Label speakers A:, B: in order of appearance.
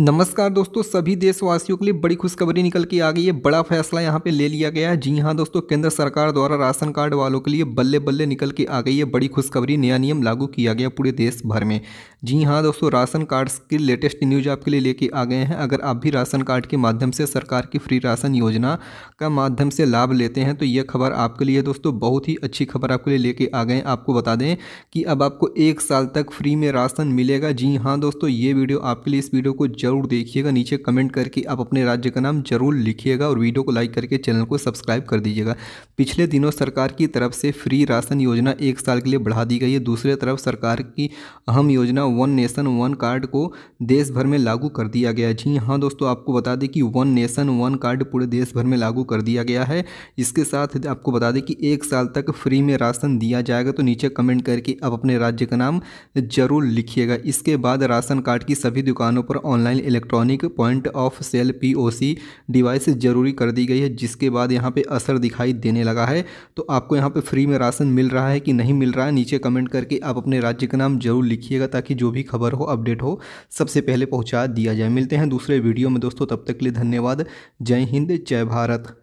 A: नमस्कार दोस्तों सभी देशवासियों के लिए बड़ी खुशखबरी निकल के आ गई है बड़ा फैसला यहाँ पे ले लिया गया है जी हाँ दोस्तों केंद्र सरकार द्वारा राशन कार्ड वालों के लिए बल्ले बल्ले निकल के आ गई है बड़ी खुशखबरी नया नियम लागू किया गया पूरे देश भर में जी हाँ दोस्तों राशन कार्ड की लेटेस्ट न्यूज आपके लिए लेके आ गए हैं अगर आप भी राशन कार्ड के माध्यम से सरकार की फ्री राशन योजना का माध्यम से लाभ लेते हैं तो यह खबर आपके लिए दोस्तों बहुत ही अच्छी खबर आपके लिए लेके आ गए आपको बता दें कि अब आपको एक साल तक फ्री में राशन मिलेगा जी हाँ दोस्तों ये वीडियो आपके लिए इस वीडियो को जरूर देखिएगा नीचे कमेंट करके आप अपने राज्य का नाम जरूर लिखिएगा और वीडियो को लाइक करके चैनल को सब्सक्राइब कर दीजिएगा पिछले दिनों सरकार की तरफ से फ्री राशन योजना एक साल के लिए बढ़ा दी गई है दूसरे तरफ सरकार की अहम योजना वन नेशन वन कार्ड को देश भर में लागू कर दिया गया जी हाँ दोस्तों आपको बता दें कि वन नेशन वन कार्ड पूरे देश भर में लागू कर दिया गया है इसके साथ आपको बता दें कि एक साल तक फ्री में राशन दिया जाएगा तो नीचे कमेंट करके आप अपने राज्य का नाम जरूर लिखिएगा इसके बाद राशन कार्ड की सभी दुकानों पर online final electronic point of sale POC device जरूरी कर दी गई है जिसके बाद यहाँ पे असर दिखाई देने लगा है तो आपको यहाँ पे फ्री में राशन मिल रहा है कि नहीं मिल रहा है नीचे कमेंट करके आप अपने राज्य का नाम जरूर लिखिएगा ताकि जो भी खबर हो अपडेट हो सबसे पहले पहुँचा दिया जाए मिलते हैं दूसरे वीडियो में दोस्तों तब तक के लिए धन्यवाद जय हिंद जय भारत